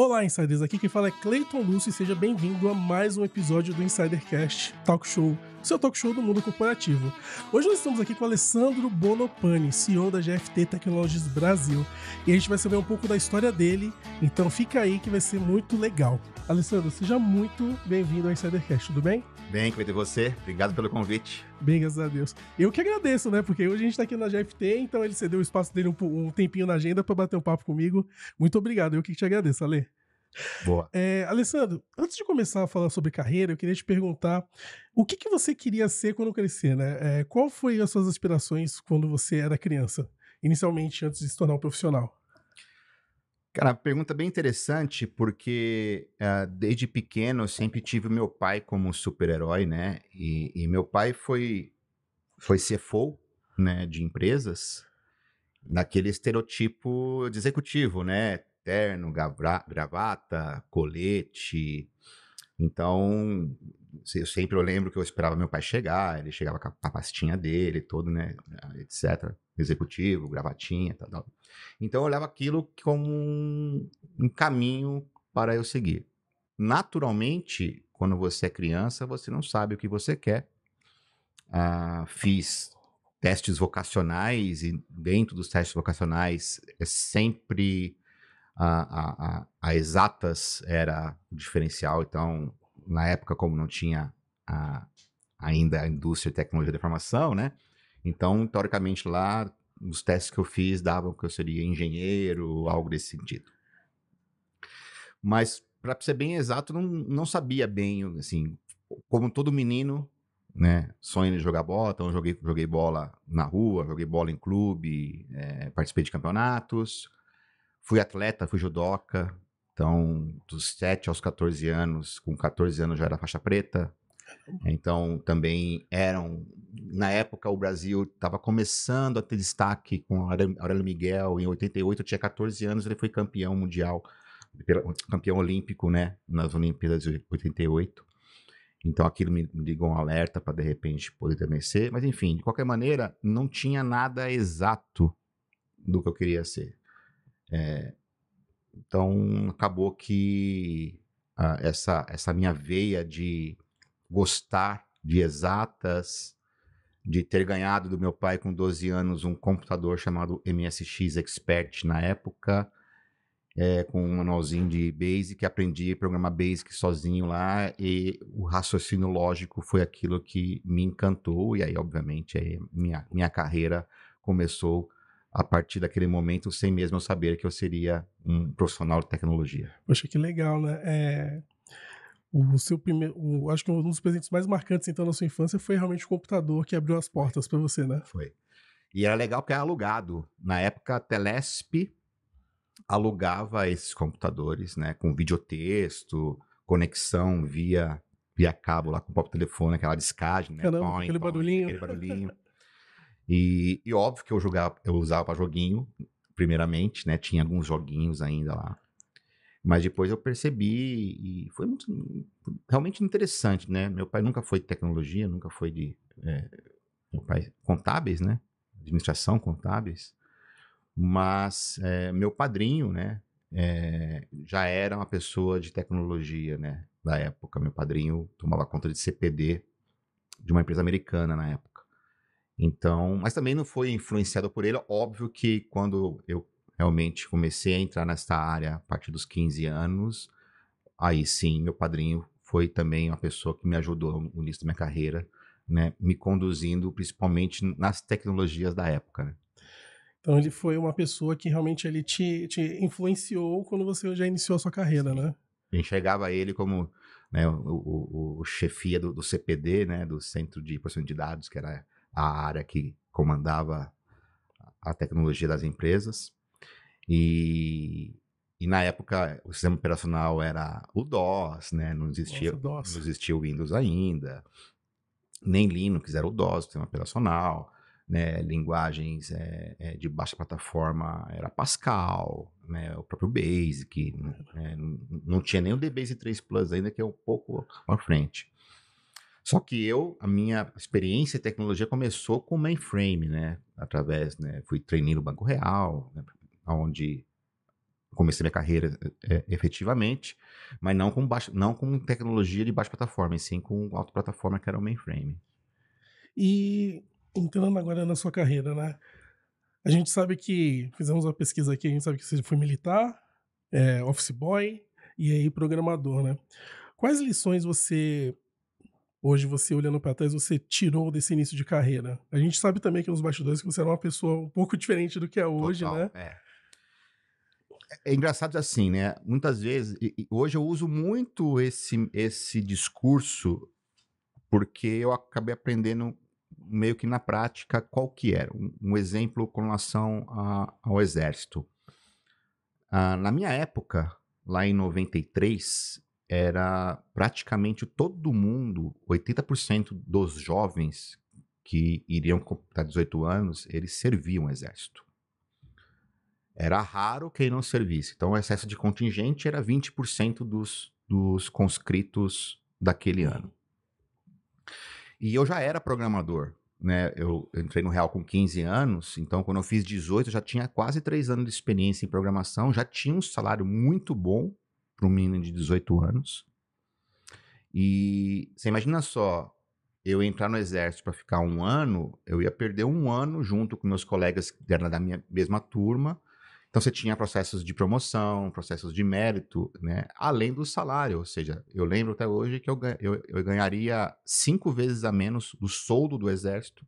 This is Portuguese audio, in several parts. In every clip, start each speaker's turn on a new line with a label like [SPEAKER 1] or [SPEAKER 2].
[SPEAKER 1] Olá, Insiders! Aqui quem fala é Clayton Lúcio e seja bem-vindo a mais um episódio do Insidercast Talk Show, seu talk show do mundo corporativo. Hoje nós estamos aqui com Alessandro Bonopani, CEO da GFT Technologies Brasil, e a gente vai saber um pouco da história dele, então fica aí que vai ser muito legal. Alessandro, seja muito bem-vindo ao Insidercast, tudo bem?
[SPEAKER 2] Bem, Cleiton, você? Obrigado pelo convite.
[SPEAKER 1] Bem, graças a Deus. Eu que agradeço, né? Porque hoje a gente tá aqui na GFT, então ele cedeu o espaço dele um, um tempinho na agenda para bater um papo comigo. Muito obrigado, eu que te agradeço, Ale. Boa. É, Alessandro, antes de começar a falar sobre carreira, eu queria te perguntar o que, que você queria ser quando crescer, né? É, qual foi as suas aspirações quando você era criança, inicialmente antes de se tornar um profissional?
[SPEAKER 2] Cara, pergunta bem interessante, porque uh, desde pequeno eu sempre tive meu pai como super-herói, né? E, e, meu pai foi, foi CFO né, de empresas, naquele estereotipo de executivo, né? terno, gravata, colete. Então, eu sempre eu lembro que eu esperava meu pai chegar, ele chegava com a pastinha dele, todo, né, etc, executivo, gravatinha, tal, tal. Então eu olhava aquilo como um, um caminho para eu seguir. Naturalmente, quando você é criança, você não sabe o que você quer. Ah, fiz testes vocacionais e dentro dos testes vocacionais é sempre a, a, a, exatas era o diferencial. Então, na época, como não tinha a, ainda a indústria de tecnologia da informação, né? Então, teoricamente, lá, os testes que eu fiz davam que eu seria engenheiro, algo desse sentido. Mas, para ser bem exato, não, não sabia bem, assim, como todo menino, né? Sonho de jogar bola, então joguei, joguei bola na rua, joguei bola em clube, é, participei de campeonatos, Fui atleta, fui judoca. Então, dos 7 aos 14 anos, com 14 anos já era faixa preta. Então, também eram. Na época, o Brasil estava começando a ter destaque com Aurélio Miguel. Em 88, eu tinha 14 anos, ele foi campeão mundial, campeão olímpico, né? Nas Olimpíadas de 88. Então, aquilo me, me ligou um alerta para, de repente, poder também ser. Mas, enfim, de qualquer maneira, não tinha nada exato do que eu queria ser. É, então, acabou que ah, essa, essa minha veia de gostar de exatas, de ter ganhado do meu pai com 12 anos um computador chamado MSX Expert na época, é, com um manualzinho de Basic, aprendi a programar Basic sozinho lá, e o raciocínio lógico foi aquilo que me encantou, e aí, obviamente, aí minha, minha carreira começou a partir daquele momento, sem mesmo eu saber que eu seria um profissional de tecnologia.
[SPEAKER 1] Poxa, que legal, né? É, o seu primeiro, o, acho que um dos presentes mais marcantes então na sua infância foi realmente o computador que abriu as portas para você, né? Foi.
[SPEAKER 2] E era legal porque era alugado. Na época, a Telesp alugava esses computadores, né, com videotexto, conexão via via cabo lá com o próprio telefone, aquela descagem, né? Caramba, aquele barulhinho. Aquele barulhinho. E, e óbvio que eu jogava, eu usava joguinho, primeiramente, né? Tinha alguns joguinhos ainda lá. Mas depois eu percebi e foi muito realmente interessante, né? Meu pai nunca foi de tecnologia, nunca foi de é, meu pai contábeis, né? Administração contábeis. Mas é, meu padrinho, né? É, já era uma pessoa de tecnologia, né? Da época, meu padrinho tomava conta de CPD de uma empresa americana na época. Então, mas também não foi influenciado por ele. Óbvio que quando eu realmente comecei a entrar nesta área a partir dos 15 anos, aí sim, meu padrinho foi também uma pessoa que me ajudou no início da minha carreira, né, me conduzindo principalmente nas tecnologias da época, né?
[SPEAKER 1] Então ele foi uma pessoa que realmente ele te, te influenciou quando você já iniciou a sua carreira, né?
[SPEAKER 2] Eu enxergava ele como né, o, o, o chefia do, do, CPD, né, do Centro de Processamento de Dados, que era a área que comandava a tecnologia das empresas. E, e na época o sistema operacional era o DOS, né? Não existia, Nossa, DOS. Não existia o Windows ainda, nem Linux era o DOS, o sistema operacional. Né, linguagens é, é, de baixa plataforma era Pascal, né, o próprio Basic, né, não tinha nem o DBase 3 Plus ainda, que é um pouco à frente. Só que eu, a minha experiência em tecnologia começou com mainframe, né? Através, né? Fui treinando no Banco Real, né? onde comecei minha carreira é, efetivamente, mas não com, baixa, não com tecnologia de baixa plataforma, e sim com alta plataforma, que era o mainframe.
[SPEAKER 1] E entrando agora na sua carreira, né? A gente sabe que, fizemos uma pesquisa aqui, a gente sabe que você foi militar, é, office boy e aí programador, né? Quais lições você Hoje você olhando para trás, você tirou desse início de carreira. A gente sabe também que nos bastidores que você era uma pessoa um pouco diferente do que é hoje, Total, né? É.
[SPEAKER 2] é engraçado assim, né? Muitas vezes, hoje eu uso muito esse, esse discurso porque eu acabei aprendendo meio que na prática qual que era. Um, um exemplo com relação a, ao exército. Ah, na minha época, lá em 93, era praticamente todo mundo, 80% dos jovens que iriam completar 18 anos, eles serviam o exército. Era raro quem não servisse. Então, o excesso de contingente era 20% dos, dos conscritos daquele uhum. ano. E eu já era programador. Né? Eu entrei no Real com 15 anos, então quando eu fiz 18, eu já tinha quase 3 anos de experiência em programação, já tinha um salário muito bom para um menino de 18 anos. E você imagina só, eu entrar no exército para ficar um ano, eu ia perder um ano junto com meus colegas que eram da minha mesma turma. Então você tinha processos de promoção, processos de mérito, né? Além do salário, ou seja, eu lembro até hoje que eu, eu, eu ganharia cinco vezes a menos do soldo do exército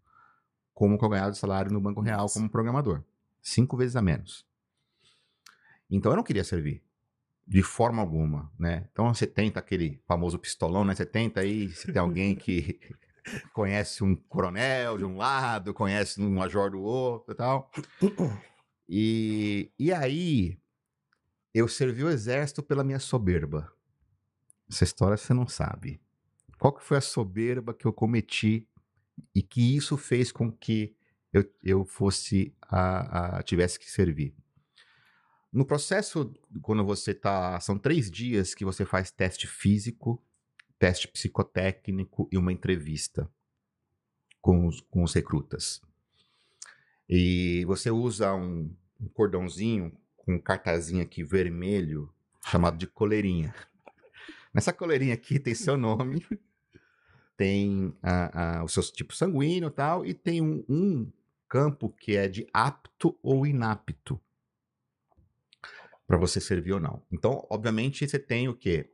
[SPEAKER 2] como que eu ganhava de salário no Banco Real como programador. Cinco vezes a menos. Então eu não queria servir de forma alguma, né? Então você tenta aquele famoso pistolão, né? Você tenta aí se tem alguém que conhece um coronel de um lado, conhece um major do outro e tal. E, e aí eu servi o exército pela minha soberba. Essa história você não sabe. Qual que foi a soberba que eu cometi e que isso fez com que eu, eu fosse a, a tivesse que servir? No processo, quando você tá. São três dias que você faz teste físico, teste psicotécnico e uma entrevista com os, com os recrutas. E você usa um, um cordãozinho com um cartazinho aqui vermelho, chamado de coleirinha. Nessa coleirinha aqui tem seu nome, tem a, a, o seu tipo sanguíneo e tal, e tem um, um campo que é de apto ou inapto para você servir ou não. Então, obviamente, você tem o quê?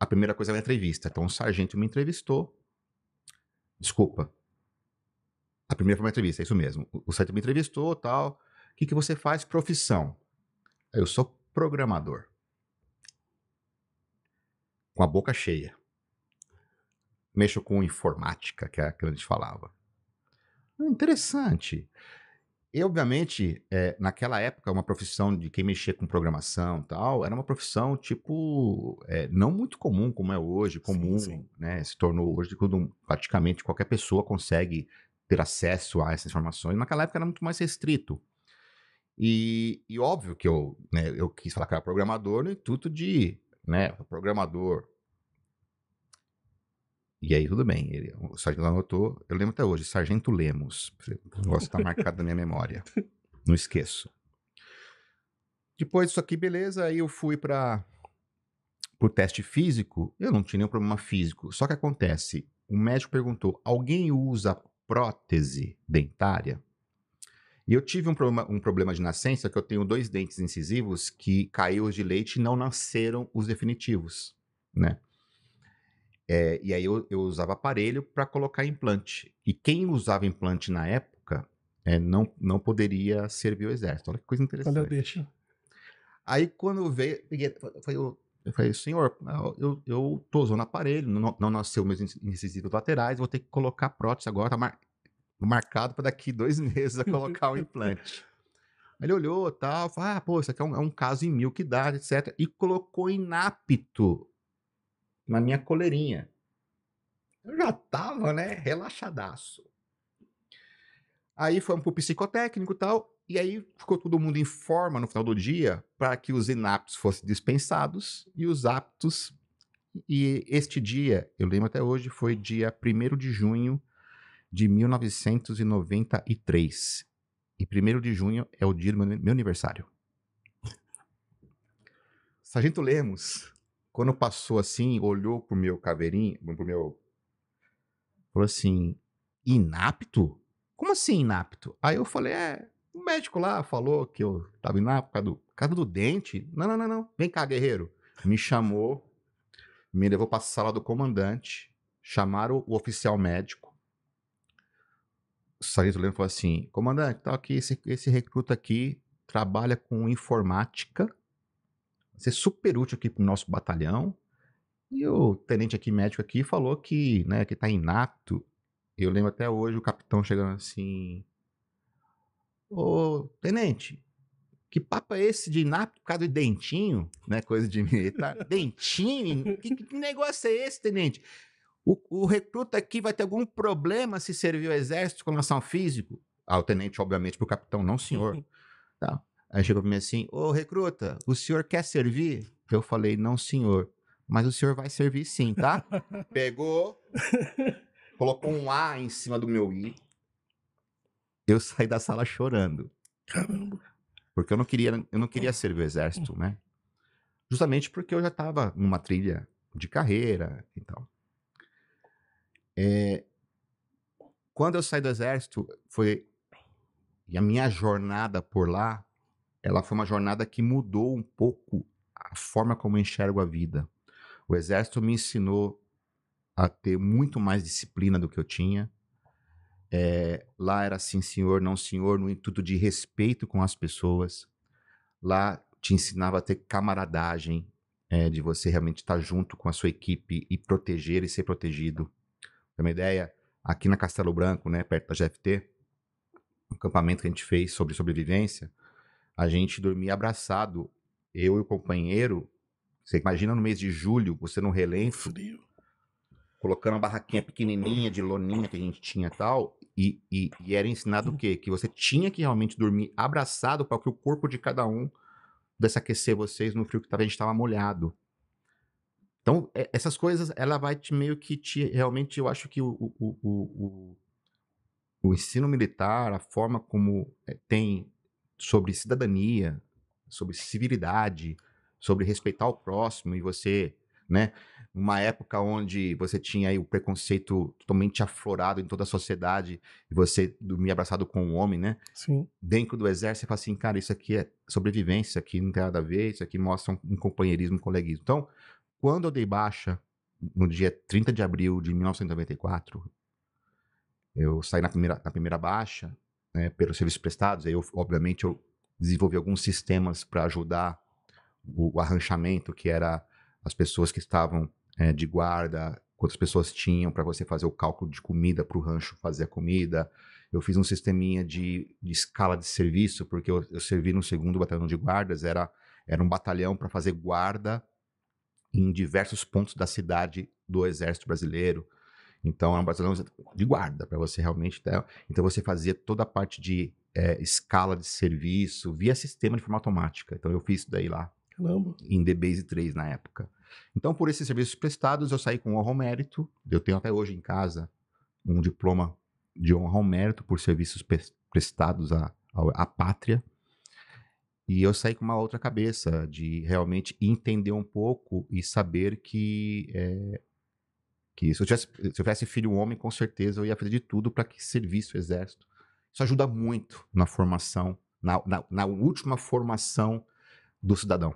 [SPEAKER 2] A primeira coisa é uma entrevista. Então, o sargento me entrevistou. Desculpa. A primeira foi uma entrevista, é isso mesmo. O, site sargento me entrevistou, tal. O que, que você faz? Profissão. Eu sou programador. Com a boca cheia. Mexo com informática, que é a que a gente falava. Hum, interessante. E, obviamente, é, naquela época, uma profissão de quem mexia com programação e tal, era uma profissão, tipo, é, não muito comum como é hoje, comum, sim, sim. né? Se tornou hoje quando praticamente qualquer pessoa consegue ter acesso a essas informações. Naquela época era muito mais restrito. E, e óbvio que eu, né, eu quis falar que era programador no intuito de, né, programador, e aí, tudo bem. Ele, o sargento anotou, eu lembro até hoje, Sargento Lemos. O negócio tá marcado na minha memória. Não esqueço. Depois disso aqui, beleza. Aí eu fui para o teste físico. Eu não tinha nenhum problema físico. Só que acontece: o médico perguntou, alguém usa prótese dentária? E eu tive um problema, um problema de nascença que eu tenho dois dentes incisivos que caiu de leite e não nasceram os definitivos, né? É, e aí eu, eu usava aparelho para colocar implante. E quem usava implante na época é, não, não poderia servir o exército. Olha que coisa interessante. Olha, deixa. Aí quando veio, é, foi o eu falei, senhor, eu, eu tô usando aparelho, não, não nasceu meus incisivos laterais, vou ter que colocar prótese agora, tá mar, marcado para daqui dois meses a colocar o implante. Ele olhou tal, falou, ah, pô, isso aqui é um, é um caso em mil que dá, etc. E colocou inapto na minha coleirinha. Eu já tava, né, relaxadaço. Aí fomos pro psicotécnico e tal, e aí ficou todo mundo em forma no final do dia para que os inaptos fossem dispensados e os aptos. E este dia, eu lembro até hoje, foi dia 1 de junho de 1993. E 1 de junho é o dia do meu aniversário. Sargento Lemos, quando passou assim, olhou pro meu caveirinho, pro meu. Falou assim: inapto? Como assim inapto? Aí eu falei: é, o médico lá falou que eu tava inapto por causa do, por causa do dente. Não, não, não, não. Vem cá, guerreiro. Me chamou, me levou pra sala do comandante, chamaram o oficial médico. O sargento falou assim: comandante, tá aqui, esse, esse recruta aqui trabalha com informática Vai ser super útil aqui para o nosso batalhão. E o tenente aqui, médico aqui, falou que, né, que tá inato. Eu lembro até hoje o capitão chegando assim. Ô, tenente, que papo é esse de inapto por causa de dentinho, né? Coisa de militar. Tá, dentinho? Que, que, negócio é esse, tenente? O, o, recruta aqui vai ter algum problema se servir o exército com relação ao físico? Ah, o tenente, obviamente, pro capitão, não, senhor. Tá. Aí chegou pra mim assim: Ô recruta, o senhor quer servir? Eu falei: Não, senhor, mas o senhor vai servir sim, tá? Pegou, colocou um A em cima do meu I. Eu saí da sala chorando. Caramba. Porque eu não queria, eu não queria hum. servir o exército, hum. né? Justamente porque eu já estava numa trilha de carreira e tal. É, quando eu saí do exército, foi e a minha jornada por lá ela foi uma jornada que mudou um pouco a forma como eu enxergo a vida. O exército me ensinou a ter muito mais disciplina do que eu tinha. É, lá era sim senhor, não senhor, no intuito de respeito com as pessoas. Lá te ensinava a ter camaradagem, é, de você realmente estar junto com a sua equipe e proteger e ser protegido. Tem uma ideia? Aqui na Castelo Branco, né, perto da GFT, um acampamento que a gente fez sobre sobrevivência, a gente dormia abraçado, eu e o companheiro. Você imagina no mês de julho, você no relento. Frio. Colocando a barraquinha pequenininha de loninha que a gente tinha tal, e, e, e era ensinado o quê? Que você tinha que realmente dormir abraçado para que o corpo de cada um pudesse aquecer vocês no frio que tava, a gente estava molhado. Então, é, essas coisas, ela vai te meio que te. Realmente, eu acho que o, o, o, o, o ensino militar, a forma como é, tem sobre cidadania, sobre civilidade, sobre respeitar o próximo e você, né? Uma época onde você tinha aí o preconceito totalmente aflorado em toda a sociedade e você dormia abraçado com um homem, né? Sim. Dentro do exército, você fala assim, cara, isso aqui é sobrevivência, aqui não tem nada a ver, isso aqui mostra um, um companheirismo, um coleguismo. Então, quando eu dei baixa, no dia 30 de abril de 1994, eu saí na primeira, na primeira baixa, né, pelos serviços prestados. Aí, eu, obviamente, eu desenvolvi alguns sistemas para ajudar o, o, arranchamento, que era as pessoas que estavam é, de guarda, quantas pessoas tinham para você fazer o cálculo de comida para o rancho fazer a comida. Eu fiz um sisteminha de, de escala de serviço, porque eu, eu, servi no segundo batalhão de guardas, era, era um batalhão para fazer guarda em diversos pontos da cidade do Exército Brasileiro. Então é um batalhão de guarda, para você realmente ter. Então você fazia toda a parte de é, escala de serviço via sistema de forma automática. Então eu fiz isso daí lá. Caramba. Em DBase 3 na época. Então, por esses serviços prestados, eu saí com honra ao mérito. Eu tenho até hoje em casa um diploma de honra ao mérito por serviços prestados à, à, à pátria. E eu saí com uma outra cabeça de realmente entender um pouco e saber que é, que se eu, tivesse, se eu tivesse filho homem, com certeza eu ia fazer de tudo para que servisse o exército. Isso ajuda muito na formação, na, na, na última formação do cidadão.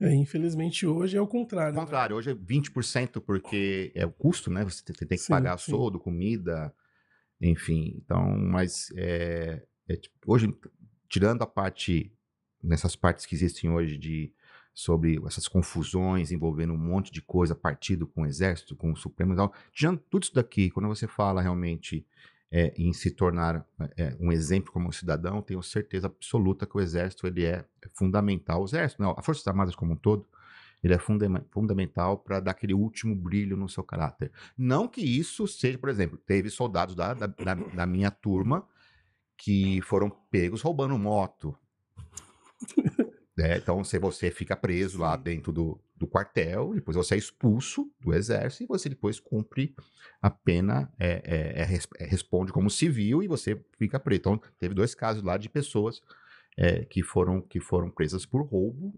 [SPEAKER 1] É, infelizmente hoje é o contrário. O né? contrário, né? hoje é 20%
[SPEAKER 2] porque é o custo, né? Você tem, tem que sim, pagar soldo, comida, enfim. Então, mas é, é, tipo, hoje, tirando a parte, nessas partes que existem hoje de sobre essas confusões envolvendo um monte de coisa, partido com o exército, com o Supremo e tal. tirando tudo isso daqui, quando você fala realmente é, em se tornar é, um exemplo como cidadão, tenho certeza absoluta que o exército ele é fundamental. O exército, não, força Forças Armadas como um todo, ele é funda fundamental para dar aquele último brilho no seu caráter. Não que isso seja, por exemplo, teve soldados da, da, da minha turma que foram pegos roubando moto, né? Então, se você fica preso lá dentro do, do quartel, depois você é expulso do exército e você depois cumpre a pena, é, é, é, é responde como civil e você fica preso. Então, teve dois casos lá de pessoas é, que, foram, que foram presas por roubo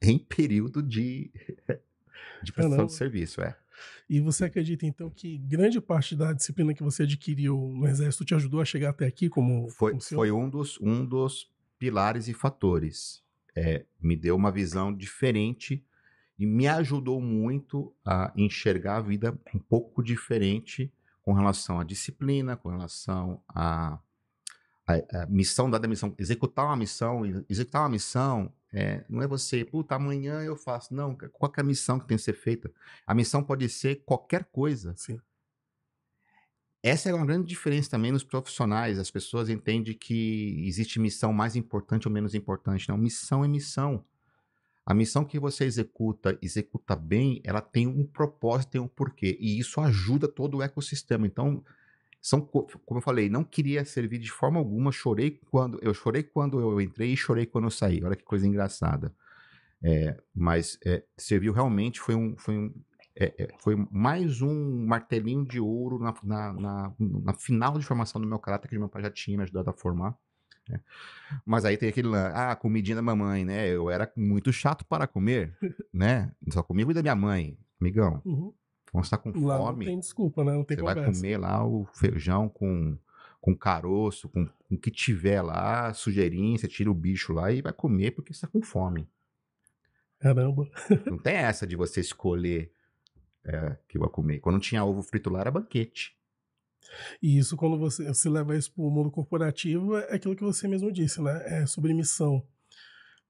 [SPEAKER 2] em período de, de prestação Caramba. de serviço. É.
[SPEAKER 1] E você acredita, então, que grande parte da disciplina que você adquiriu no exército te ajudou a chegar até aqui como
[SPEAKER 2] Foi, como foi um, dos, um dos pilares e fatores é, me deu uma visão diferente e me ajudou muito a enxergar a vida um pouco diferente com relação à disciplina, com relação à, à, à missão dada missão. Executar uma missão, executar uma missão é, não é você, puta, amanhã eu faço. Não, qual é a missão que tem que ser feita? A missão pode ser qualquer coisa. Sim. Essa é uma grande diferença também nos profissionais. As pessoas entendem que existe missão mais importante ou menos importante. Não, né? missão é missão. A missão que você executa, executa bem, ela tem um propósito, tem um porquê. E isso ajuda todo o ecossistema. Então, são, como eu falei, não queria servir de forma alguma. Chorei quando eu chorei quando eu entrei e chorei quando eu saí. Olha que coisa engraçada. É, mas é, serviu realmente, foi um, foi um, é, é, foi mais um martelinho de ouro na, na, na, na, final de formação do meu caráter, que meu pai já tinha me ajudado a formar. Né? Mas aí tem aquele ah, comidinha da mamãe, né? Eu era muito chato para comer, né? Só comigo e da minha mãe, amigão. Uhum. Quando você tá com lá fome. Não
[SPEAKER 1] tem desculpa, né? Não tem você conversa. vai comer
[SPEAKER 2] lá o feijão com, com caroço, com, com o que tiver lá, sujeirinha, você tira o bicho lá e vai comer porque você tá com
[SPEAKER 1] fome. Caramba.
[SPEAKER 2] Não tem essa de você escolher é, que eu ia comer. Quando tinha ovo frito lá, era banquete.
[SPEAKER 1] E isso, quando você se leva isso para o mundo corporativo, é aquilo que você mesmo disse, né? É sobre missão.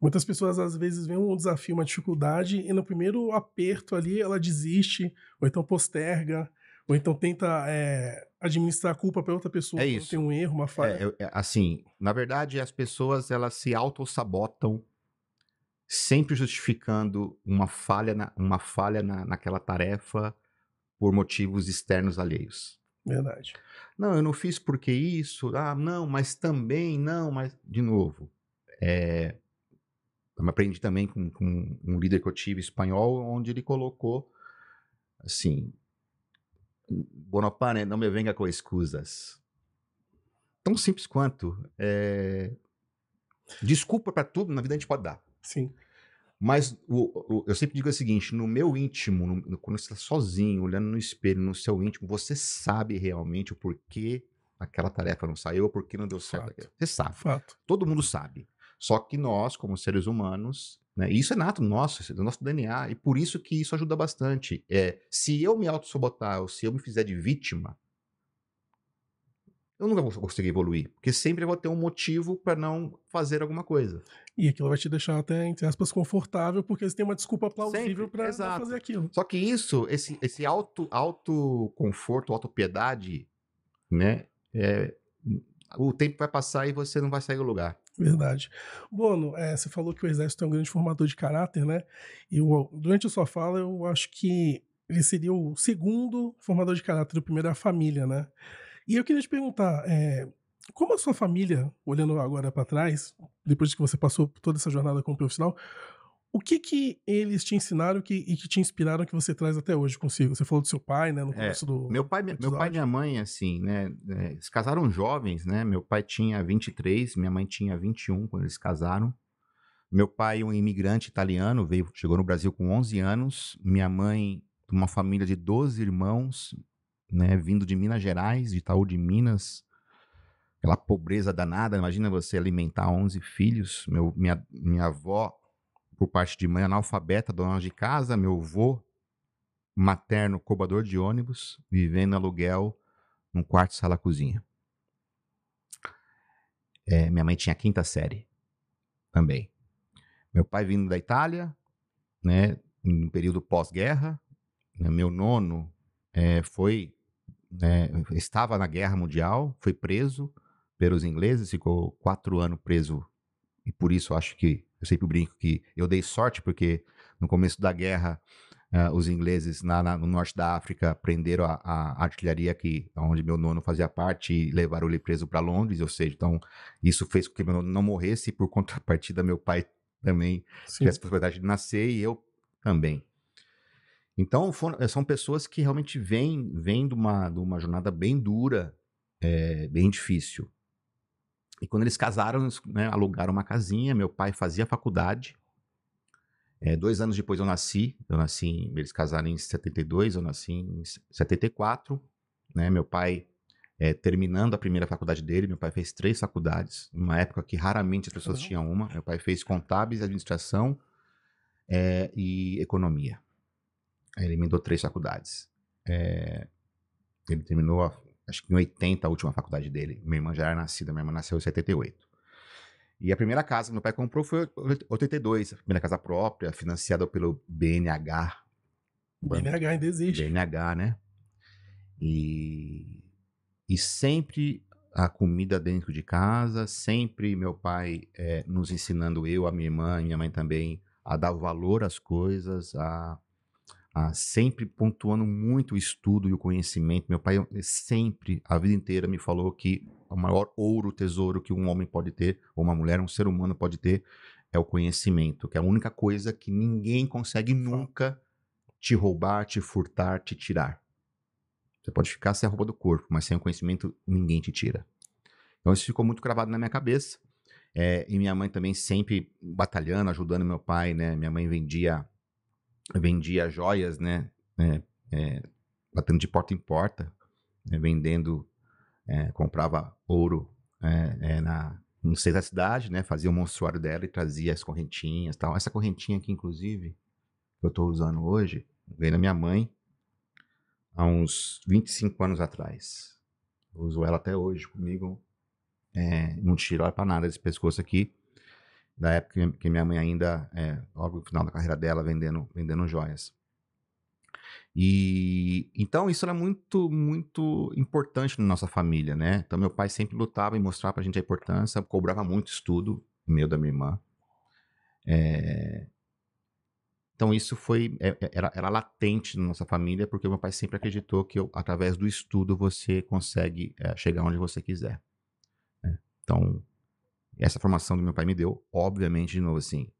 [SPEAKER 1] Muitas pessoas às vezes veem um desafio, uma dificuldade, e no primeiro aperto ali ela desiste, ou então posterga, ou então tenta é, administrar a culpa para outra pessoa é isso. tem um erro, uma é, falha.
[SPEAKER 2] É, assim, na verdade, as pessoas elas se auto-sabotam sempre justificando uma falha, na, uma falha na, naquela tarefa por motivos externos alheios. Verdade. Não, eu não fiz porque isso, ah, não, mas também, não, mas. De novo, é... eu aprendi também com, com um líder que eu tive espanhol, onde ele colocou assim: Bonopane, né, não me venga com escusas. Tão simples quanto. É... Desculpa para tudo, na vida a gente pode dar. Sim. Mas o, o, eu sempre digo o seguinte: no meu íntimo, no, quando você está sozinho, olhando no espelho, no seu íntimo, você sabe realmente o porquê aquela tarefa não saiu ou porquê não deu certo. Fato. Você sabe. Fato. Todo mundo sabe. Só que nós, como seres humanos, né, isso é nato nosso, é do nosso DNA, e por isso que isso ajuda bastante. É, se eu me auto-sabotar ou se eu me fizer de vítima, eu nunca vou conseguir evoluir, porque sempre vou ter um motivo para não fazer alguma coisa.
[SPEAKER 1] E aquilo vai te deixar até, entre aspas, confortável, porque você tem uma desculpa plausível
[SPEAKER 2] para fazer aquilo. Só que isso, esse, esse auto, auto conforto, auto piedade, né? É, o tempo vai passar e você não vai sair do lugar.
[SPEAKER 1] Verdade. Bono, é, você falou que o Exército é um grande formador de caráter, né? E durante a sua fala, eu acho que ele seria o segundo formador de caráter. O primeiro é a família, né? E eu queria te perguntar, é, como a sua família, olhando agora para trás, depois que você passou toda essa jornada como profissional, o que que eles te ensinaram que, e que te inspiraram que você traz até hoje consigo? Você falou do seu pai, né, no é, começo é, do
[SPEAKER 2] meu pai, meu pai e minha mãe assim, né, é, eles casaram jovens, né? Meu pai tinha 23, minha mãe tinha 21 quando eles casaram. Meu pai um imigrante italiano, veio, chegou no Brasil com 11 anos. Minha mãe uma família de 12 irmãos, né, vindo de Minas Gerais, de Itaú de Minas, aquela pobreza danada. Imagina você alimentar 11 filhos. Meu, minha, minha avó, por parte de mãe, analfabeta, dona de casa. Meu avô, materno, cobrador de ônibus, vivendo aluguel num quarto, sala, cozinha. É, minha mãe tinha a quinta série também. Meu pai vindo da Itália, né, no período pós-guerra. Meu nono é, foi é, estava na guerra mundial, foi preso, pelos ingleses, ficou quatro anos preso. E por isso acho que, eu sempre brinco que eu dei sorte, porque no começo da guerra, uh, os ingleses na, na, no norte da África prenderam a, a, artilharia que onde meu nono fazia parte e levaram ele preso para Londres, ou seja, então isso fez com que meu nono não morresse e por contrapartida meu pai também Sim. tivesse a possibilidade de nascer e eu também. Então, foram, eh, são pessoas que realmente vêm, vêm de, uma, de uma jornada bem dura, é, bem difícil. E quando eles casaram, né, alugaram uma casinha, meu pai fazia faculdade. É, dois anos depois eu nasci, eu nasci, eles casaram em 72, eu nasci em 74, né, meu pai é, terminando a primeira faculdade dele, meu pai fez três faculdades, numa época que raramente as pessoas uhum. tinham uma, meu pai fez contábeis, administração é, e economia. Ele me deu três faculdades. É, ele terminou a acho que em 80, a última faculdade dele. Minha irmã já era nascida, minha irmã nasceu em 78. E a primeira casa que meu pai comprou foi em 82, a primeira casa própria, financiada pelo BNH.
[SPEAKER 1] BNH ainda existe.
[SPEAKER 2] BNH, né? E, e sempre a comida dentro de casa, sempre meu pai é, nos ensinando, eu, a minha irmã, minha mãe também, a dar valor às coisas, a ah, sempre pontuando muito o estudo e o conhecimento. Meu pai eh, sempre, a vida inteira, me falou que o maior ouro, tesouro que um homem pode ter, ou uma mulher, um ser humano pode ter, é o conhecimento, que é a única coisa que ninguém consegue nunca te roubar, te furtar, te tirar. Você pode ficar sem a roupa do corpo, mas sem o conhecimento ninguém te tira. Então isso ficou muito cravado na minha cabeça. É, e minha mãe também sempre batalhando, ajudando meu pai, né? Minha mãe vendia vendia joias, né? É, é, batendo de porta em porta, né? vendendo, é, comprava ouro é, é, na no sei da cidade, né? Fazia o monstruário dela e trazia as correntinhas e tal. Essa correntinha aqui, inclusive, que eu estou usando hoje, veio da minha mãe há uns 25 anos atrás. Eu uso ela até hoje comigo. É, não tiro ela para nada desse pescoço aqui da época que minha mãe ainda, é, logo no final da carreira dela, vendendo, vendendo joias. E então isso era muito, muito importante na nossa família, né? Então meu pai sempre lutava em mostrar a gente a importância, cobrava muito estudo, meu da minha irmã. É... Então isso foi é, é, era, era latente na nossa família, porque meu pai sempre acreditou que eu, através do estudo você consegue é, chegar onde você quiser. Né? Então essa formação do meu pai me deu, obviamente, de novo assim.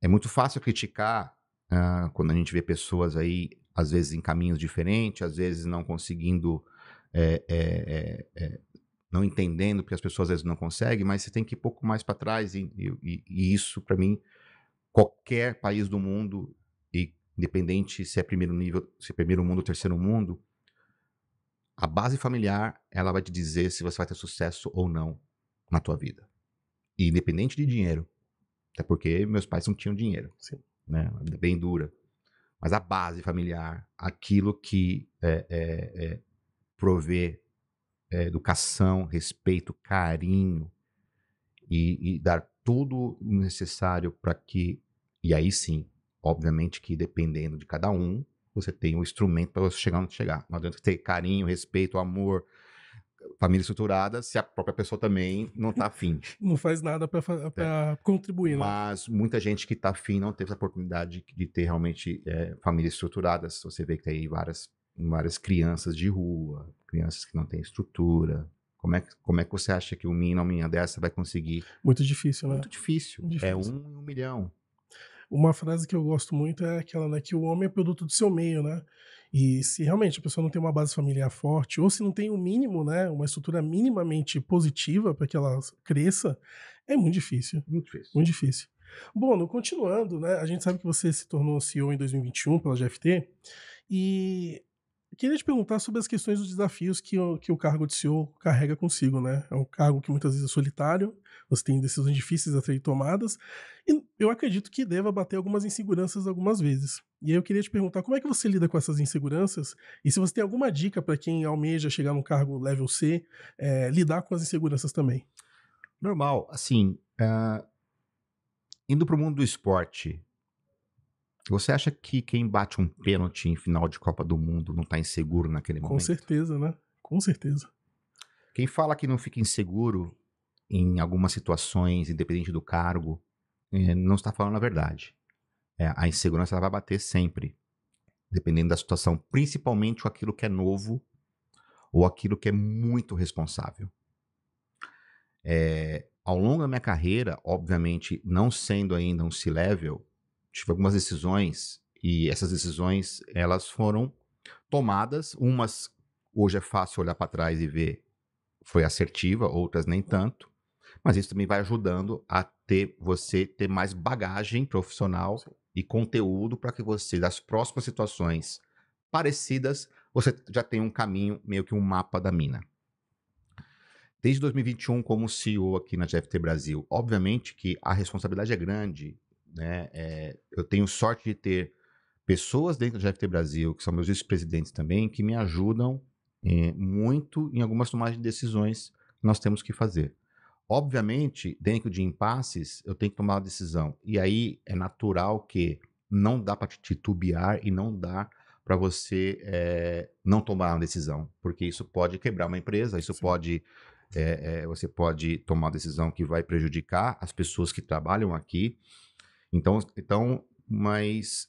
[SPEAKER 2] É muito fácil criticar uh, quando a gente vê pessoas aí, às vezes em caminhos diferentes, às vezes não conseguindo, é, é, é, é, não entendendo, porque as pessoas às vezes não conseguem, mas você tem que ir um pouco mais para trás, e, e, e isso, para mim, qualquer país do mundo, e independente se é primeiro nível, se é primeiro mundo ou terceiro mundo, a base familiar, ela vai te dizer se você vai ter sucesso ou não na tua vida. E independente de dinheiro. Até porque meus pais não tinham dinheiro. Sim. Né? Bem dura. Mas a base familiar, aquilo que é, é, é prover é, educação, respeito, carinho e, e dar tudo o necessário para que. E aí sim, obviamente que dependendo de cada um, você tem um instrumento para você chegar onde chegar. Não adianta ter carinho, respeito, amor, família estruturada se a própria pessoa também não está afim.
[SPEAKER 1] não faz nada para é. contribuir, né? Mas
[SPEAKER 2] muita gente que está afim não teve essa oportunidade de ter realmente é, famílias estruturadas. Você vê que tem várias, várias crianças de rua, crianças que não têm estrutura. Como é, como é que você acha que um menino ou uma menina dessa vai conseguir?
[SPEAKER 1] Muito difícil, né? Muito difícil. É difícil. É um em um milhão. Uma frase que eu gosto muito é aquela, né? Que o homem é produto do seu meio, né? E se realmente a pessoa não tem uma base familiar forte, ou se não tem o um mínimo, né, uma estrutura minimamente positiva para que ela cresça, é muito difícil. Muito difícil. Muito difícil. Bono, continuando, né, a gente sabe que você se tornou CEO em 2021 pela GFT, e queria te perguntar sobre as questões dos desafios que o, que o cargo de CEO carrega consigo, né? É um cargo que muitas vezes é solitário, você tem decisões difíceis a serem tomadas, e eu acredito que deva bater algumas inseguranças algumas vezes. E aí eu queria te perguntar como é que você lida com essas inseguranças e se você tem alguma dica para quem almeja chegar num cargo level C, é, lidar com as inseguranças também.
[SPEAKER 2] Normal, assim, uh, indo para o mundo do esporte, você acha que quem bate um pênalti em final de Copa do Mundo não está inseguro naquele momento? Com
[SPEAKER 1] certeza, né? Com certeza.
[SPEAKER 2] Quem fala que não fica inseguro em algumas situações, independente do cargo, é, não está falando a verdade. É, a insegurança vai bater sempre, dependendo da situação, principalmente aquilo que é novo ou aquilo que é muito responsável. É, ao longo da minha carreira, obviamente, não sendo ainda um C-level, tive algumas decisões e essas decisões elas foram tomadas, umas hoje é fácil olhar para trás e ver foi assertiva, outras nem tanto, mas isso também vai ajudando a ter você ter mais bagagem profissional Sim. e conteúdo para que você das próximas situações parecidas você já tenha um caminho meio que um mapa da mina. Desde 2021 como CEO aqui na GFT Brasil, obviamente que a responsabilidade é grande né? É, eu tenho sorte de ter pessoas dentro da GFT Brasil, que são meus vice-presidentes também, que me ajudam é, muito em algumas tomadas de decisões que nós temos que fazer. Obviamente, dentro de impasses, eu tenho que tomar uma decisão. E aí é natural que não dá para titubear e não dá para você é, não tomar uma decisão, porque isso pode quebrar uma empresa, isso Sim. pode é, é, você pode tomar uma decisão que vai prejudicar as pessoas que trabalham aqui, então, então, mas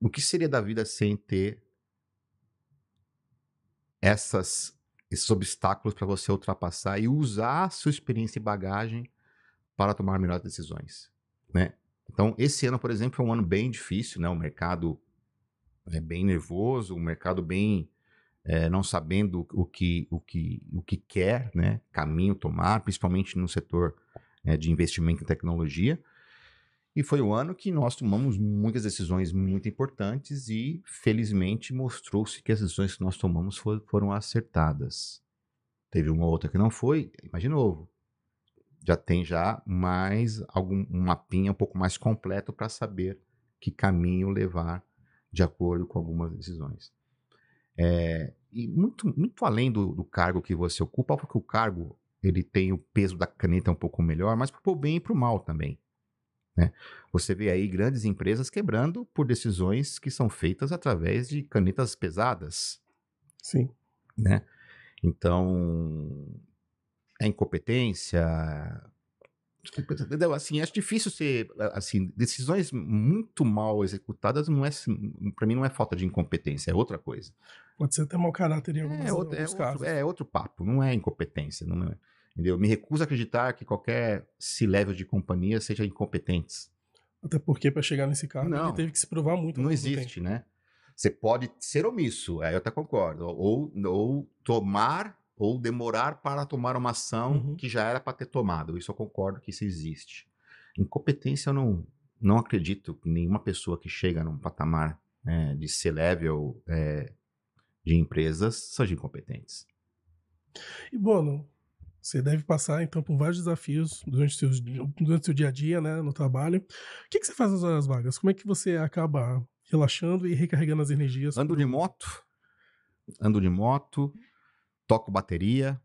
[SPEAKER 2] o que seria da vida sem ter essas, esses obstáculos para você ultrapassar e usar a sua experiência e bagagem para tomar melhores decisões, né? Então, esse ano, por exemplo, é um ano bem difícil, né? O mercado é bem nervoso, o mercado bem é, não sabendo o que, o, que, o que quer, né? Caminho tomar, principalmente no setor é, de investimento em tecnologia. E foi o ano que nós tomamos muitas decisões muito importantes e, felizmente, mostrou-se que as decisões que nós tomamos for, foram acertadas. Teve uma outra que não foi, mas de novo, já tem já mais algum, um mapinha um pouco mais completo para saber que caminho levar de acordo com algumas decisões. É, e muito, muito além do, do, cargo que você ocupa, porque o cargo ele tem o peso da caneta um pouco melhor, mas para o bem e para o mal também. Né? Você vê aí grandes empresas quebrando por decisões que são feitas através de canetas pesadas. Sim. Né? Então, é incompetência, Entendeu? Assim, acho difícil ser assim, decisões muito mal executadas não é para mim não é falta de incompetência, é outra coisa.
[SPEAKER 1] Pode ser até mau caráter em é outro, é alguns é outro,
[SPEAKER 2] casos. É outro papo, não é incompetência, não é, entendeu? Me recuso a acreditar que qualquer se level de companhia seja incompetentes.
[SPEAKER 1] Até porque para chegar nesse cargo é não, ele teve que se provar muito. Não existe, tempo. né?
[SPEAKER 2] Você pode ser omisso, aí eu até concordo, ou, ou tomar ou demorar para tomar uma ação uhum. que já era para ter tomado. Isso eu concordo que isso existe. Incompetência eu não, não acredito que nenhuma pessoa que chega num patamar é, de C-level é, de empresas seja incompetente.
[SPEAKER 1] E, Bono, você deve passar, então, por vários desafios durante o seu, durante o seu dia a dia, né, no trabalho. O que, que você faz nas horas vagas? Como é que você acaba relaxando e recarregando as energias? Ando de moto.
[SPEAKER 2] Ando de moto toco bateria.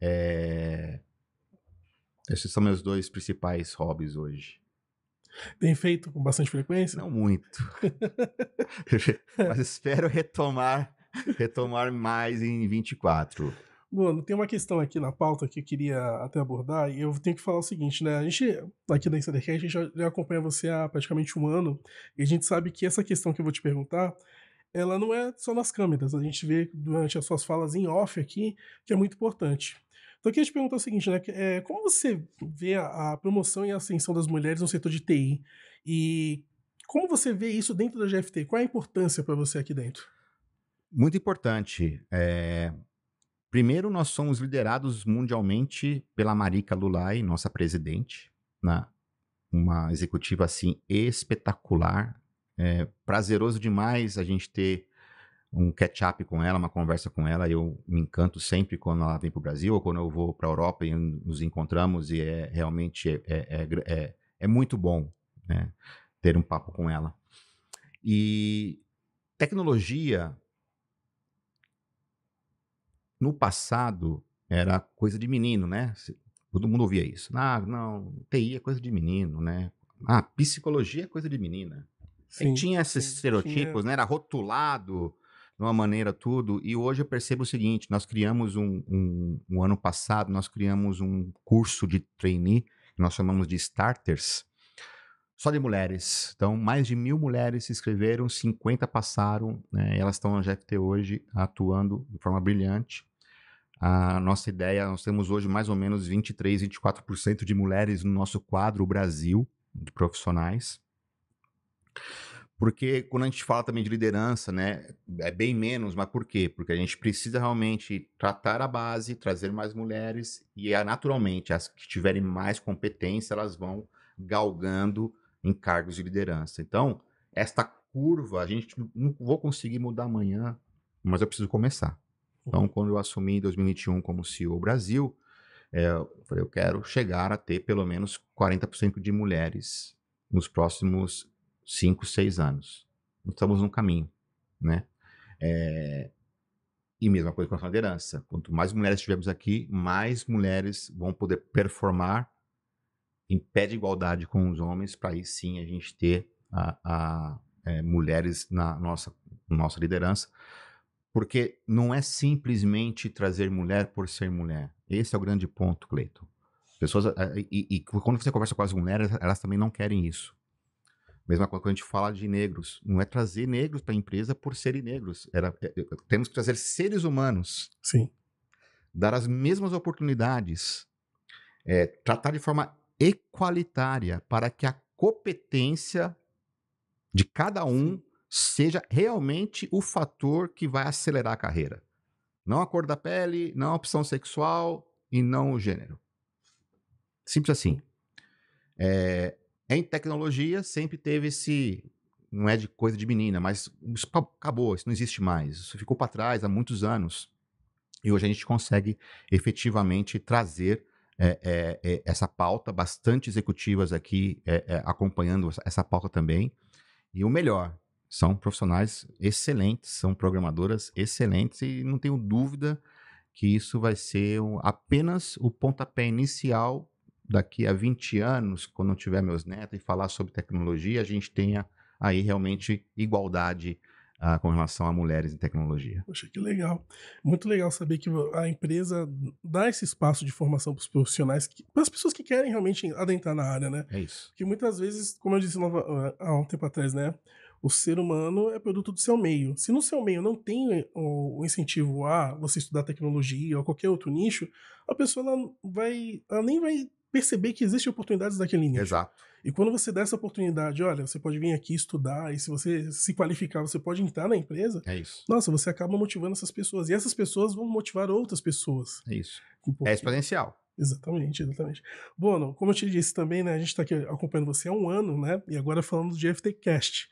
[SPEAKER 1] É...
[SPEAKER 2] Esses são meus dois principais hobbies hoje.
[SPEAKER 1] Tem feito com bastante frequência? Não muito.
[SPEAKER 2] Mas espero retomar, retomar mais em 24.
[SPEAKER 1] Luano, tem uma questão aqui na pauta que eu queria até abordar, e eu tenho que falar o seguinte, né? A gente, aqui da Insidercast, a gente já acompanha você há praticamente um ano, e a gente sabe que essa questão que eu vou te perguntar ela não é só nas câmeras. A gente vê durante as suas falas em off aqui, que é muito importante. Então, aqui a gente pergunta o seguinte, né? É, como você vê a, a promoção e a ascensão das mulheres no setor de TI? E como você vê isso dentro da GFT? Qual é a importância para você aqui dentro?
[SPEAKER 2] Muito importante. É... Primeiro, nós somos liderados mundialmente pela Marika Lulay, nossa presidente, na né, uma executiva assim espetacular, é prazeroso demais a gente ter um catch-up com ela, uma conversa com ela. Eu me encanto sempre quando ela vem para o Brasil ou quando eu vou para a Europa e nos encontramos e é realmente é, é, é, é, é muito bom né, ter um papo com ela. E tecnologia no passado era coisa de menino, né? Todo mundo ouvia isso. Ah, não, TI é coisa de menino, né? Ah, psicologia é coisa de menina. Sim, tinha esses sim, estereotipos, tinha... né? Era rotulado de uma maneira tudo. E hoje eu percebo o seguinte: nós criamos um, um, um ano passado, nós criamos um curso de trainee, que nós chamamos de starters, só de mulheres. Então, mais de mil mulheres se inscreveram, 50 passaram, né? elas estão na GFT hoje atuando de forma brilhante. A nossa ideia, nós temos hoje mais ou menos 23, 24% de mulheres no nosso quadro Brasil de profissionais. Porque quando a gente fala também de liderança, né, é bem menos, mas por quê? Porque a gente precisa realmente tratar a base, trazer mais mulheres e é naturalmente as que tiverem mais competência, elas vão galgando em cargos de liderança. Então, esta curva, a gente não vou conseguir mudar amanhã, mas eu preciso começar. Então, quando eu assumi em 2021 como CEO Brasil, é, eu falei, eu quero chegar a ter pelo menos 40% de mulheres nos próximos cinco, seis anos. Estamos num caminho, né? É... E mesma coisa com a liderança. Quanto mais mulheres tivermos aqui, mais mulheres vão poder performar em pé de igualdade com os homens, para aí sim a gente ter a, a é, mulheres na nossa, nossa liderança. Porque não é simplesmente trazer mulher por ser mulher. Esse é o grande ponto, Cleiton. Pessoas, é, e, e, quando você conversa com as mulheres, elas também não querem isso. Mesma coisa quando a gente fala de negros. Não é trazer negros para a empresa por serem negros. Era, é, é, temos que trazer seres humanos. Sim. Dar as mesmas oportunidades. É, tratar de forma equalitária para que a competência de cada um seja realmente o fator que vai acelerar a carreira. Não a cor da pele, não a opção sexual e não o gênero. Simples assim. É, em tecnologia sempre teve esse. Não é de coisa de menina, mas isso acabou, isso não existe mais. Isso ficou para trás há muitos anos. E hoje a gente consegue efetivamente trazer é, é, é, essa pauta, bastante executivas aqui eh, eh, acompanhando essa pauta também. E o melhor, são profissionais excelentes, são programadoras excelentes e não tenho dúvida que isso vai ser apenas o pontapé inicial daqui a 20 anos, quando eu tiver meus netos, e falar sobre tecnologia, a gente tenha aí realmente igualdade ah, com relação a mulheres em tecnologia.
[SPEAKER 1] Poxa, que legal. Muito legal saber que a empresa dá esse espaço de formação para os profissionais, para as pessoas que querem realmente adentrar na área, né? É isso. Porque muitas vezes, como eu disse ah, há um tempo atrás, né? O ser humano é produto do seu meio. Se no seu meio não tem o incentivo a você estudar tecnologia ou qualquer outro nicho, a pessoa ela vai, ela nem vai perceber que existem oportunidades daquele nicho. Exato. E quando você dá essa oportunidade, olha, você pode vir aqui estudar, e se você se qualificar, você pode entrar na empresa. É isso. Nossa, você acaba motivando essas pessoas. E essas pessoas vão motivar outras pessoas. É isso. É exponencial. Exatamente, exatamente. Bono, como eu te disse também, né, a gente está aqui acompanhando você há um ano, né, e agora falando de FTCast.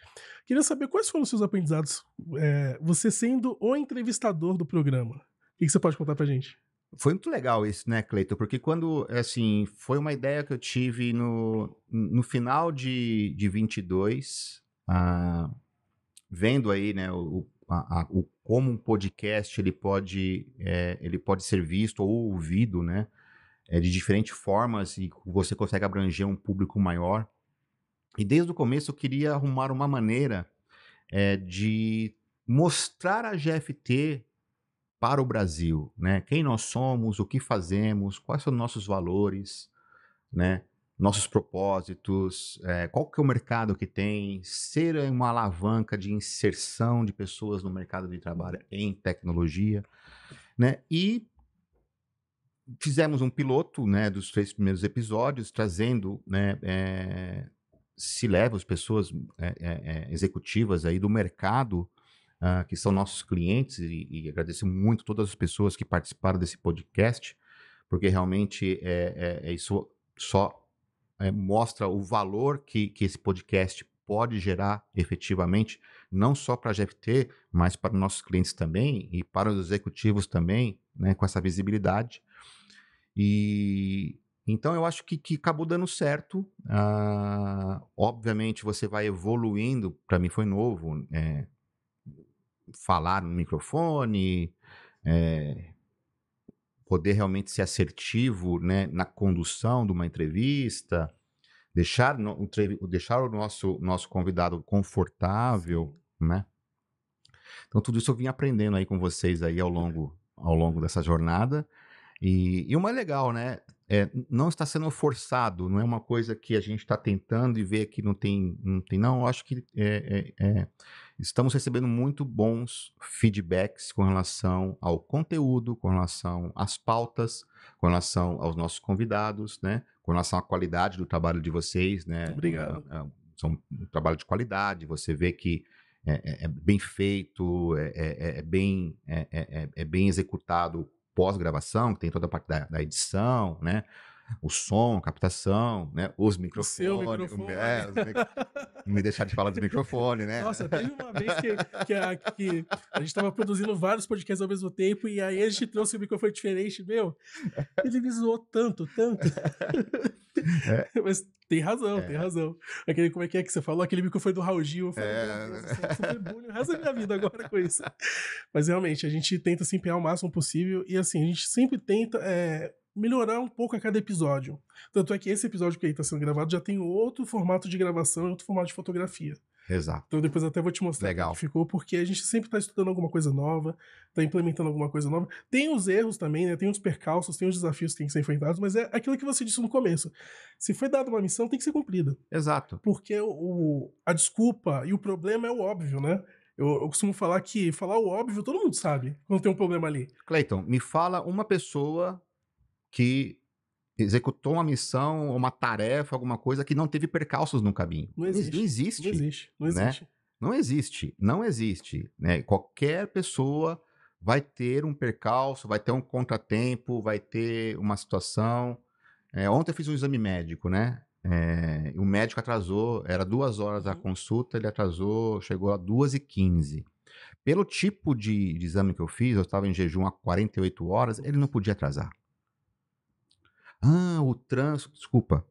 [SPEAKER 1] Queria saber quais foram os seus aprendizados, é, você sendo o entrevistador do programa. O que, que você pode contar pra gente? Foi
[SPEAKER 2] muito legal isso, né, Cleiton? Porque quando, assim, foi uma ideia que eu tive no, no final de, de 22, ah, vendo aí, né, o, a, a, o, como um podcast ele pode, é, ele pode ser visto ou ouvido, né, é, de diferentes formas e você consegue abranger um público maior. E desde o começo eu queria arrumar uma maneira é, de mostrar a GFT para o Brasil, né? Quem nós somos, o que fazemos, quais são nossos valores, né? Nossos propósitos, é, qual que é o mercado que tem, ser uma alavanca de inserção de pessoas no mercado de trabalho em tecnologia, né? E fizemos um piloto, né, dos três primeiros episódios, trazendo, né, é, se leva as pessoas é, é, é executivas aí do mercado uh, que são nossos clientes, e, e agradeço muito todas as pessoas que participaram desse podcast, porque realmente é, é, é isso só é, mostra o valor que, que esse podcast pode gerar efetivamente, não só para a GFT, mas para nossos clientes também e para os executivos também, né, com essa visibilidade. E então eu acho que, que acabou dando certo. Ah, obviamente você vai evoluindo. Para mim foi novo é, falar no microfone, é, poder realmente ser assertivo né, na condução de uma entrevista, deixar, no, deixar o nosso, nosso convidado confortável, né? Então tudo isso eu vim aprendendo aí com vocês aí ao longo, ao longo dessa jornada. E, e o mais legal, né? É, não está sendo forçado, não é uma coisa que a gente está tentando e vê que não tem, não tem, não. Eu acho que é, é, é Estamos recebendo muito bons feedbacks com relação ao conteúdo, com relação às pautas, com relação aos nossos convidados, né? Com relação à qualidade do trabalho de vocês, né? Obrigado. É, é, são um trabalho de qualidade, você vê que é, é, é bem feito, é, é, é bem, é, bem executado pós-gravação, tem toda a parte da, da edição, né? o som, captação, né? Os microfones. microfone. É, os mic... Não me deixar de falar dos microfones, né? Nossa, teve uma vez
[SPEAKER 1] que, que, a, que a gente estava produzindo vários podcasts ao mesmo tempo e aí a gente trouxe um microfone diferente, meu. Ele me zoou tanto, tanto. É. Mas tem razão, é. tem razão. Aquele, como é que é que você falou? Aquele microfone do Raul Gil. Eu falei, é. Deus, o resto da minha vida agora com isso. Mas realmente, a gente tenta se empenhar o máximo possível e assim, a gente sempre tenta é, melhorar um pouco a cada episódio. Tanto é que esse episódio que aí está sendo gravado já tem outro formato de gravação e outro formato de fotografia. Exato. Então depois até vou te mostrar Legal. que ficou, porque a gente sempre está estudando alguma coisa nova, está implementando alguma coisa nova. Tem os erros também, né? Tem os percalços, tem os desafios que tem que ser enfrentados, mas é aquilo que você disse no começo. Se foi dada uma missão, tem que ser cumprida. Exato. Porque o, a desculpa e o problema é o óbvio, né? Eu, eu costumo falar que falar o óbvio todo mundo sabe quando tem um problema ali. Cleiton, me fala uma pessoa
[SPEAKER 2] que executou uma missão, uma tarefa, alguma coisa que não teve percalços no caminho. Não existe. Não existe. Não né? existe. Não existe. Né? Não existe. Não existe né? Qualquer pessoa vai ter um percalço, vai ter um contratempo, vai ter uma situação. É, ontem eu fiz um exame médico, né? É, o médico atrasou, era duas horas a uhum. consulta, ele atrasou, chegou a duas e quinze. Pelo tipo de, de exame que eu fiz, eu estava em jejum há 48 horas, ele não podia atrasar. Ah, o trânsito. Desculpa.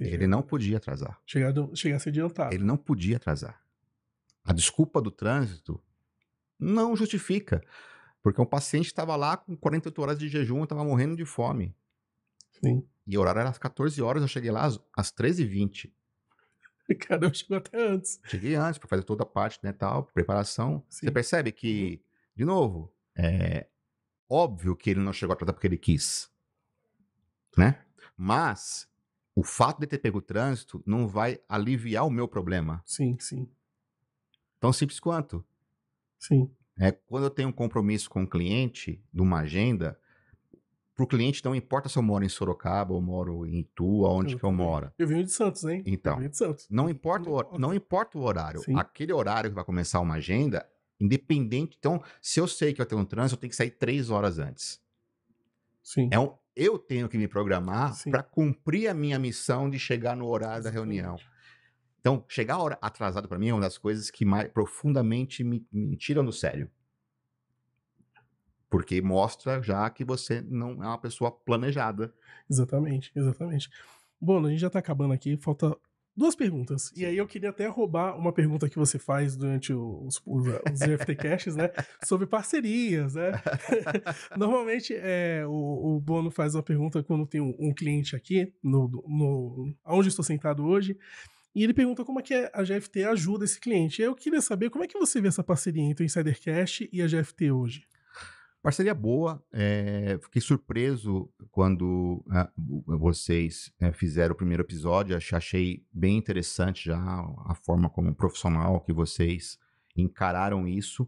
[SPEAKER 2] Ele não podia atrasar. Chegar, do, a se adiantar. Ele não podia atrasar. A desculpa do trânsito não justifica. Porque um paciente estava lá com 48 horas de jejum, estava morrendo de fome. Sim. E o horário era às 14 horas, eu cheguei lá às, às 13h20. Cara, eu chegou até antes. Cheguei antes para fazer toda a parte, né, tal, preparação. Sim. Você percebe que, de novo, é óbvio que ele não chegou atrasado porque ele
[SPEAKER 1] quis né?
[SPEAKER 2] Mas o fato de ter pego o trânsito não vai aliviar o meu problema.
[SPEAKER 1] Sim, sim.
[SPEAKER 2] Tão simples quanto. Sim. É, quando eu tenho um compromisso com um cliente de uma agenda, para o cliente não importa se eu moro em Sorocaba, ou moro em Itu, aonde eu, que eu moro.
[SPEAKER 1] Eu vim de Santos,
[SPEAKER 2] hein? Então, de Santos. não importa o, não importa o horário. Sim. Aquele horário que vai começar uma agenda, independente. Então, se eu sei que eu tenho um trânsito, eu tenho que sair três horas antes. Sim. É um, eu tenho que me programar para cumprir a minha missão de chegar no horário da reunião. Então, chegar atrasado para mim é uma das coisas que mais profundamente me, me tiram do sério. Porque mostra já que você não é uma pessoa planejada.
[SPEAKER 1] Exatamente, exatamente. Bom, a gente já está acabando aqui, falta Duas perguntas. E aí eu queria até roubar uma pergunta que você faz durante os, os, os FTCasts, né? Sobre parcerias, né? Normalmente é, o, o Bono faz uma pergunta quando tem um, um cliente aqui, no, no, onde estou sentado hoje, e ele pergunta como é que a GFT ajuda esse cliente. Eu queria saber como é que você vê essa parceria entre o Insidercast e a GFT hoje. Parceria boa,
[SPEAKER 2] é, fiquei surpreso quando ah, vocês é, fizeram o primeiro episódio, achei bem interessante já a forma como profissional que vocês encararam isso.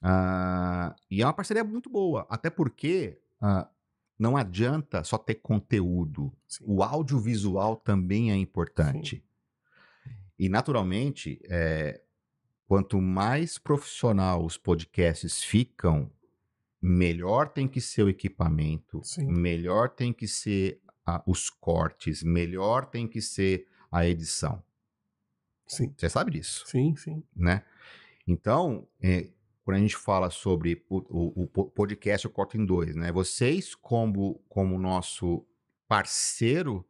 [SPEAKER 2] Ah, e é uma parceria muito boa, até porque ah, não adianta só ter conteúdo, Sim. o audiovisual também é importante. Sim. E naturalmente, é, quanto mais profissional os podcasts ficam, melhor tem que ser o equipamento, Sim. melhor tem que ser a, os cortes, melhor tem que ser a edição. Sim. Você sabe disso. Sim, sim. Né? Então, é, quando a gente fala sobre o, o, o podcast Eu Corto em Dois, né? Vocês, como, como nosso parceiro,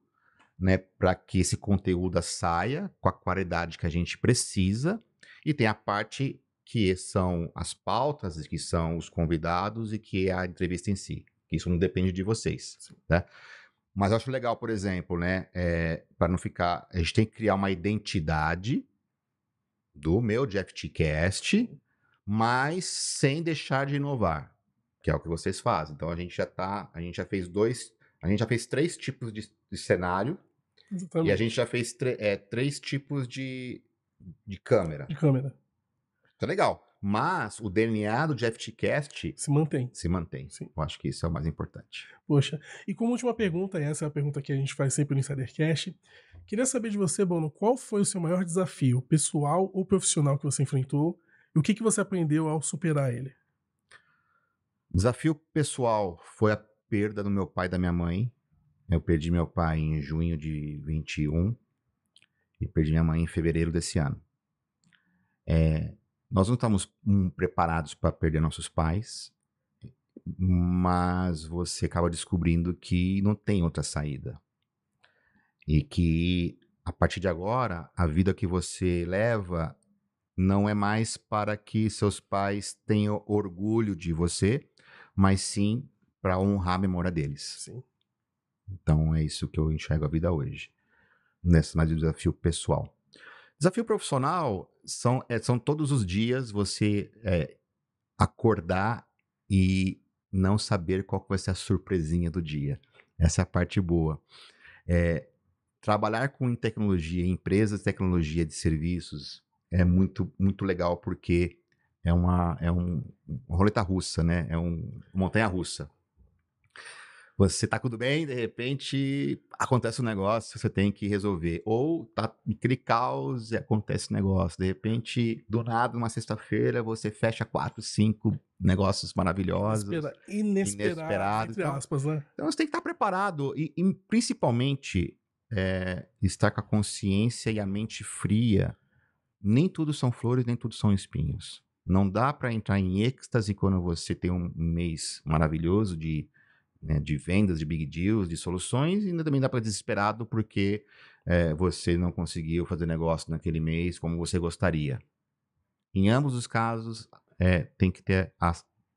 [SPEAKER 2] né, para que esse conteúdo saia com a qualidade que a gente precisa, e tem a parte que são as pautas, que são os convidados e que é a entrevista em si. Isso não depende de vocês, né? Mas acho legal, por exemplo, né? É, eh, para não ficar. A gente tem que criar uma identidade do meu Jeff Tcast, mas sem deixar de inovar, que é o que vocês fazem. Então a gente já tá. A gente já fez dois. A gente já fez três tipos de, de cenário. Exatamente. E a gente já fez é, três tipos de, de câmera. De câmera. Tá é legal. Mas o DNA do Cast se mantém. Se mantém. Sim. Eu acho que isso é o mais importante.
[SPEAKER 1] Poxa. E como última pergunta, essa é a pergunta que a gente faz sempre no Insidercast. Queria saber de você, Bono, qual foi o seu maior desafio, pessoal ou profissional, que você enfrentou e o que, que você aprendeu ao superar ele?
[SPEAKER 2] Desafio pessoal foi a perda do meu pai e da minha mãe. Eu perdi meu pai em junho de 21 e perdi minha mãe em fevereiro desse ano. É, nós não estamos hum, preparados para perder nossos pais, mas você acaba descobrindo que não tem outra saída. E que a partir de agora, a vida que você leva não é mais para que seus pais tenham orgulho de você, mas sim para honrar a memória deles. Sim. Então é isso que eu enxergo a vida hoje, nesse mais desafio pessoal. Desafio profissional são, é, são todos os dias você é, acordar e não saber qual vai ser a surpresinha do dia. Essa é a parte boa. É, trabalhar com tecnologia, empresas de tecnologia de serviços é muito, muito legal porque é uma, é um, uma roleta russa, né? É um, uma montanha russa. Você tá tudo bem, de repente acontece um negócio, você tem que resolver. Ou tá em caos e acontece um negócio. De repente, do nada, numa sexta-feira, você fecha quatro, cinco negócios maravilhosos.
[SPEAKER 1] Inesperado. inesperado entre então, aspas, né?
[SPEAKER 2] Então você tem que estar tá preparado. E, e principalmente, é, estar com a consciência e a mente fria. Nem tudo são flores, nem tudo são espinhos. Não dá para entrar em êxtase quando você tem um mês maravilhoso de né, de vendas, de big deals, de soluções, e ainda também dá para desesperado porque é, você não conseguiu fazer negócio naquele mês como você gostaria. Em ambos os casos, é, tem que ter a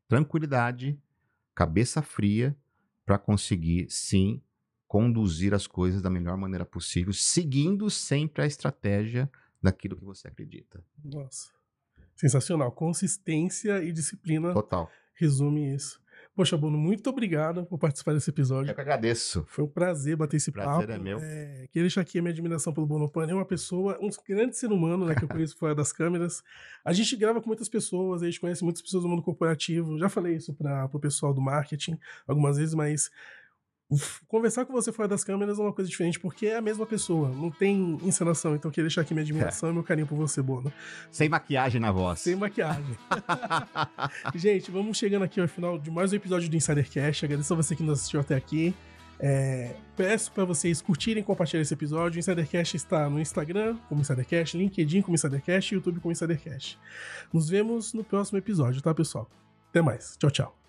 [SPEAKER 2] tranquilidade, cabeça fria, para conseguir sim conduzir as coisas da melhor maneira possível, seguindo sempre a estratégia daquilo que você acredita.
[SPEAKER 1] Nossa, sensacional. Consistência e disciplina. Total. Resume isso. Poxa, Bruno, muito obrigado por participar desse episódio. Eu que agradeço. Foi um prazer bater esse prazer papo. Prazer é meu. É, queria deixar aqui a minha admiração pelo Bonopane. É uma pessoa, um grande ser humano, né, que eu conheço fora das câmeras. A gente grava com muitas pessoas, a gente conhece muitas pessoas do mundo corporativo. Já falei isso para o pessoal do marketing algumas vezes, mas Conversar com você fora das câmeras é uma coisa diferente, porque é a mesma pessoa, não tem encenação. Então, queria deixar aqui minha admiração é. e meu carinho por você, Bono. Sem maquiagem na voz. Sem maquiagem. gente, vamos chegando aqui ao final de mais um episódio do Insider Cash. Agradeço a você que nos assistiu até aqui. É, peço para vocês curtirem e compartilharem esse episódio. O Insidercast está no Instagram, como Insidercast, LinkedIn como Insidercast e YouTube como Insidercast. Nos vemos no próximo episódio, tá, pessoal? Até mais. Tchau, tchau.